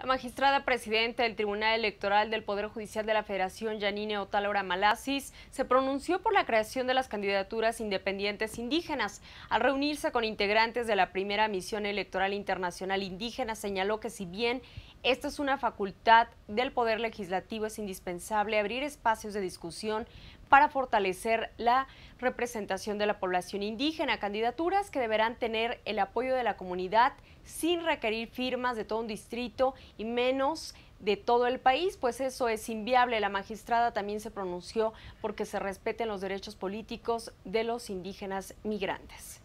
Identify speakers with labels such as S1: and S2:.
S1: La magistrada presidenta del Tribunal Electoral del Poder Judicial de la Federación, Janine Otalora Malasis, se pronunció por la creación de las candidaturas independientes indígenas. Al reunirse con integrantes de la primera misión electoral internacional indígena, señaló que si bien esta es una facultad del Poder Legislativo, es indispensable abrir espacios de discusión para fortalecer la representación de la población indígena, candidaturas que deberán tener el apoyo de la comunidad sin requerir firmas de todo un distrito y menos de todo el país, pues eso es inviable. La magistrada también se pronunció porque se respeten los derechos políticos de los indígenas migrantes.